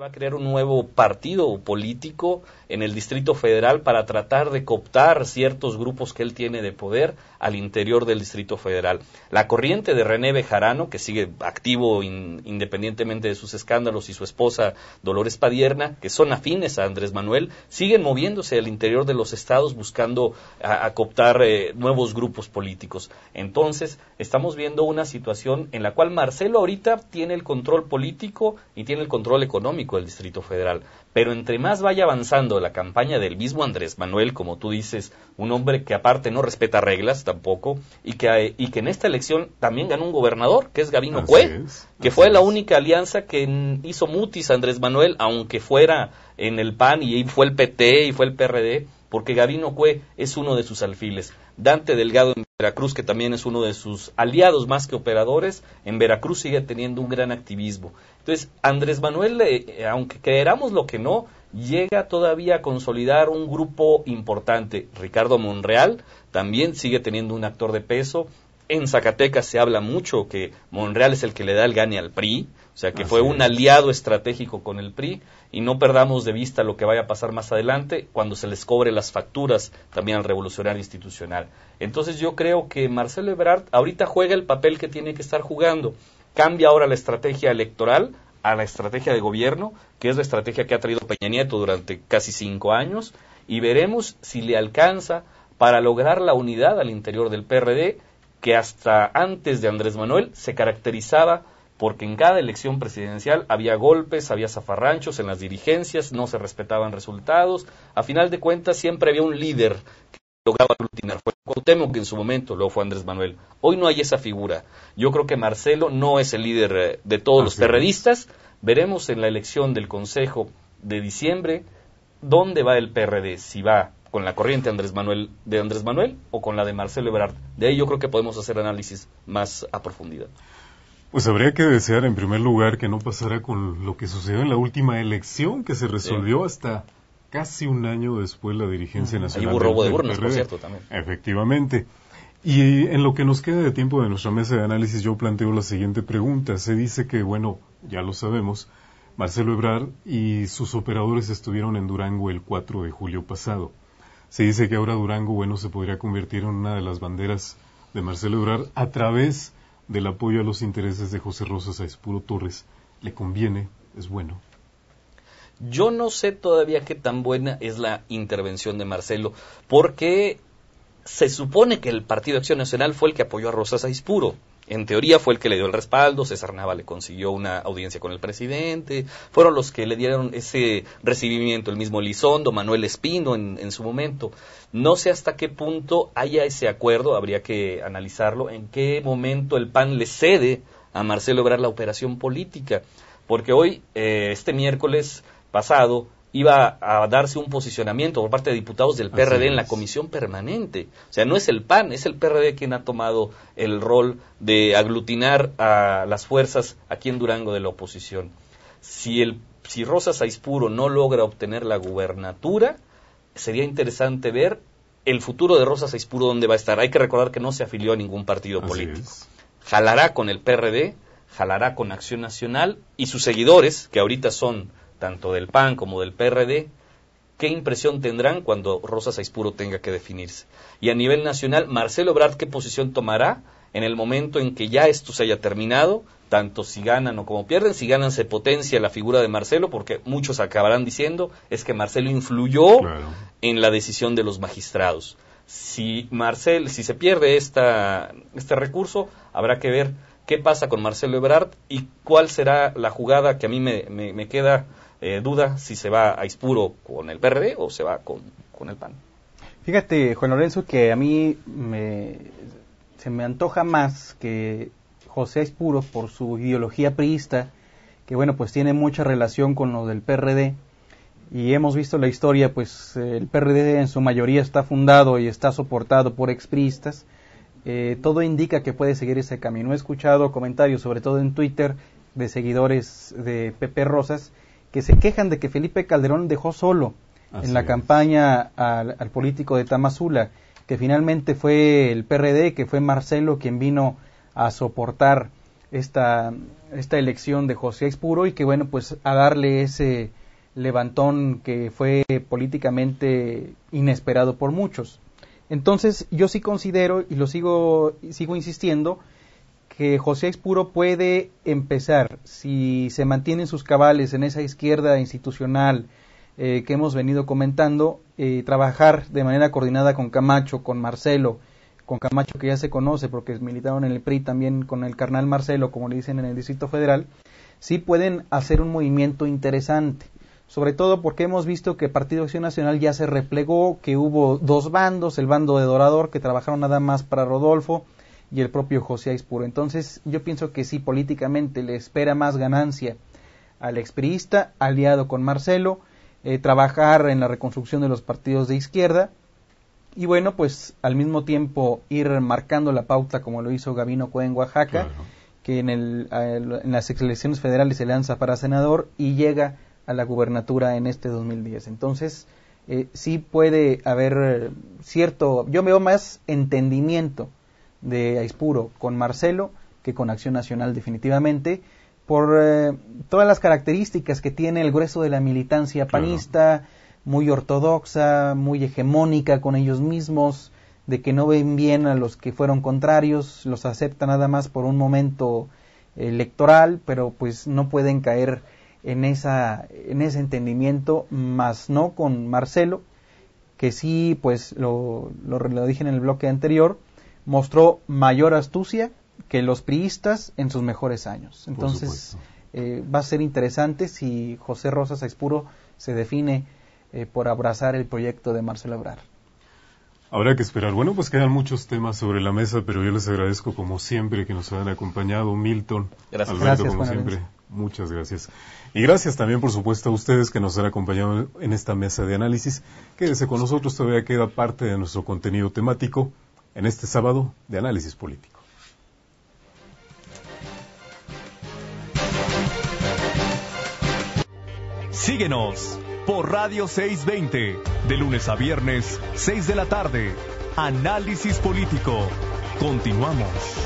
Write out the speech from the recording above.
va a crear un nuevo partido político en el Distrito Federal para tratar de cooptar ciertos grupos que él tiene de poder al interior del Distrito Federal. La corriente de René Bejarano, que sigue activo independientemente de sus escándalos, y su esposa Dolores Padierna, que son afines a Andrés Manuel, siguen moviéndose al interior de los estados buscando a, cooptar eh, nuevos grupos políticos. Entonces, estamos viendo una situación en la cual Marcelo ahorita tiene el control político y tiene el control económico del Distrito Federal. Pero entre más vaya avanzando la campaña del mismo Andrés Manuel, como tú dices, un hombre que aparte no respeta reglas tampoco, y que, y que en esta elección también ganó un gobernador, que es Gabino Cue, que fue la única alianza que hizo mutis Andrés Manuel, aunque fuera en el PAN y fue el PT y fue el PRD, porque Gabino Cue es uno de sus alfiles. Dante Delgado en Veracruz, que también es uno de sus aliados más que operadores, en Veracruz sigue teniendo un gran activismo. Entonces, Andrés Manuel, eh, eh, aunque creeramos lo que no, llega todavía a consolidar un grupo importante. Ricardo Monreal también sigue teniendo un actor de peso en Zacatecas se habla mucho que Monreal es el que le da el gane al PRI, o sea que fue un aliado estratégico con el PRI y no perdamos de vista lo que vaya a pasar más adelante cuando se les cobre las facturas también al revolucionario institucional. Entonces yo creo que Marcelo Ebrard ahorita juega el papel que tiene que estar jugando. Cambia ahora la estrategia electoral a la estrategia de gobierno, que es la estrategia que ha traído Peña Nieto durante casi cinco años, y veremos si le alcanza para lograr la unidad al interior del PRD que hasta antes de Andrés Manuel se caracterizaba porque en cada elección presidencial había golpes, había zafarranchos en las dirigencias, no se respetaban resultados. A final de cuentas, siempre había un líder que lograba aglutinar. Fue que en su momento, lo fue Andrés Manuel. Hoy no hay esa figura. Yo creo que Marcelo no es el líder eh, de todos los terroristas. Veremos en la elección del Consejo de diciembre dónde va el PRD, si va con la corriente Andrés Manuel, de Andrés Manuel o con la de Marcelo Ebrard. De ahí yo creo que podemos hacer análisis más a profundidad. Pues habría que desear en primer lugar que no pasara con lo que sucedió en la última elección, que se resolvió hasta casi un año después la dirigencia nacional. Y hubo robo de urnas, por cierto, también. Efectivamente. Y en lo que nos queda de tiempo de nuestra mesa de análisis, yo planteo la siguiente pregunta. Se dice que, bueno, ya lo sabemos, Marcelo Ebrard y sus operadores estuvieron en Durango el 4 de julio pasado se dice que ahora Durango, bueno, se podría convertir en una de las banderas de Marcelo Ebrard a través del apoyo a los intereses de José Rosas a Torres. Le conviene, es bueno. Yo no sé todavía qué tan buena es la intervención de Marcelo, porque se supone que el Partido Acción Nacional fue el que apoyó a Rosas a en teoría fue el que le dio el respaldo, César Nava le consiguió una audiencia con el presidente, fueron los que le dieron ese recibimiento, el mismo Lizondo Manuel Espino en, su momento. No sé hasta qué punto haya ese acuerdo, habría que analizarlo, en qué momento el PAN le cede a Marcelo Ebrard la operación política, porque hoy, eh, este miércoles pasado, iba a darse un posicionamiento por parte de diputados del PRD en la comisión permanente. O sea, no es el PAN, es el PRD quien ha tomado el rol de aglutinar a las fuerzas aquí en Durango de la oposición. Si, el, si Rosa no logra obtener la gubernatura, sería interesante ver el futuro de Rosa Saispuro dónde va a estar. Hay que recordar que no se afilió a ningún partido político. Jalará con el PRD, jalará con Acción Nacional y sus seguidores, que ahorita son tanto del PAN como del PRD, ¿qué impresión tendrán cuando Rosa Saizpuro tenga que definirse? Y a nivel nacional, Marcelo Obrad ¿qué posición tomará en el momento en que ya esto se haya terminado? Tanto si ganan o como pierden, si ganan se potencia la figura de Marcelo, porque muchos acabarán diciendo es que Marcelo influyó en la decisión de los magistrados. Si Marcel, si se pierde esta, este recurso, habrá que ver qué pasa con Marcelo Ebrard y cuál será la jugada que a mí me, queda eh, duda si se va a Ispuro con el PRD o se va con, el PAN. Fíjate, Juan Lorenzo, que a mí se me antoja más que José Ispuro, por su ideología priista, que bueno, pues tiene mucha relación con lo del PRD, y hemos visto la historia, pues el PRD en su mayoría está fundado y está soportado por expriistas, eh, todo indica que puede seguir ese camino. He escuchado comentarios, sobre todo en Twitter, de seguidores de Pepe Rosas, que se quejan de que Felipe Calderón dejó solo en la campaña al, político de Tamazula, que finalmente fue el PRD, que fue Marcelo quien vino a soportar esta, esta elección de José Expuro y que bueno, pues a darle ese levantón que fue políticamente inesperado por muchos. Entonces, yo sí considero, y lo sigo, sigo insistiendo, que José Expuro puede empezar, si se mantienen sus cabales en esa izquierda institucional eh, que hemos venido comentando, eh, trabajar de manera coordinada con Camacho, con Marcelo, con Camacho que ya se conoce porque militaron en el PRI también con el carnal Marcelo, como le dicen en el Distrito Federal, sí pueden hacer un movimiento interesante sobre todo porque hemos visto que el Partido Acción Nacional ya se replegó, que hubo dos bandos, el bando de Dorador, que trabajaron nada más para Rodolfo, y el propio José Aispuro. Entonces, yo pienso que sí, políticamente le espera más ganancia al expriista, aliado con Marcelo, eh, trabajar en la reconstrucción de los partidos de izquierda, y bueno, pues al mismo tiempo ir marcando la pauta como lo hizo Gabino Cue en Oaxaca, que en, el, en las elecciones federales se lanza para senador y llega a la gubernatura en este 2010. Entonces, eh, sí puede haber eh, cierto, yo veo más entendimiento de Aispuro con Marcelo que con Acción Nacional definitivamente, por eh, todas las características que tiene el grueso de la militancia panista, muy ortodoxa, muy hegemónica con ellos mismos, de que no ven bien a los que fueron contrarios, los acepta nada más por un momento electoral, pero pues no pueden caer en, esa, en ese entendimiento, más no con Marcelo, que sí, pues lo, lo, dije en el bloque anterior, mostró mayor astucia que los priistas en sus mejores años. Entonces, eh, va a ser interesante si José Rosas espuro se define eh, por abrazar el proyecto de Marcelo Abrar Habrá que esperar. Bueno, pues quedan muchos temas sobre la mesa, pero yo les agradezco como siempre que nos hayan acompañado, Milton. Gracias, Alberto, como siempre. Muchas gracias. Y gracias también, por supuesto, a ustedes que nos han acompañado en esta mesa de análisis. Quédense con nosotros, todavía queda parte de nuestro contenido temático en este sábado de análisis político. Síguenos por Radio 620, de lunes a viernes, 6 de la tarde. Análisis político. Continuamos.